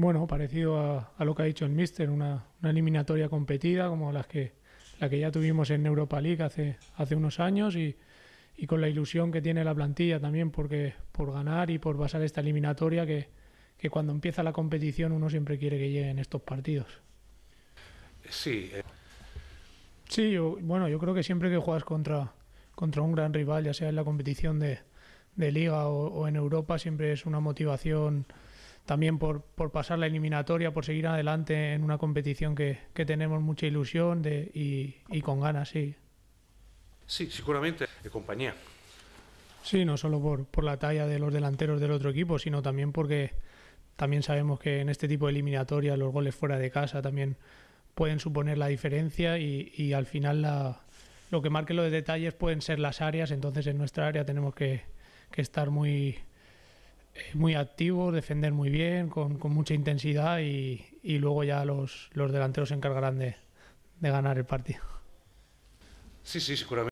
bueno, parecido a, lo que ha dicho el Mister, una, eliminatoria competida como las que, la que ya tuvimos en Europa League hace, hace unos años y, con la ilusión que tiene la plantilla también porque, por ganar y por pasar esta eliminatoria que, que cuando empieza la competición uno siempre quiere que lleguen estos partidos. Sí. Eh. Sí, bueno, yo creo que siempre que juegas contra, contra un gran rival, ya sea en la competición de, liga o en Europa, siempre es una motivación también por, por, pasar la eliminatoria, por seguir adelante en una competición que, tenemos mucha ilusión y, con ganas, sí. Sí, seguramente, de compañía. Sí, no solo por, por la talla de los delanteros del otro equipo, sino también porque también sabemos que en este tipo de eliminatoria los goles fuera de casa también pueden suponer la diferencia y, al final lo que marque los detalles pueden ser las áreas, entonces en nuestra área tenemos que, que estar muy, muy activo, defender muy bien, con, mucha intensidad y, luego ya los, los delanteros se encargarán de, de ganar el partido. Sí, sí, seguramente.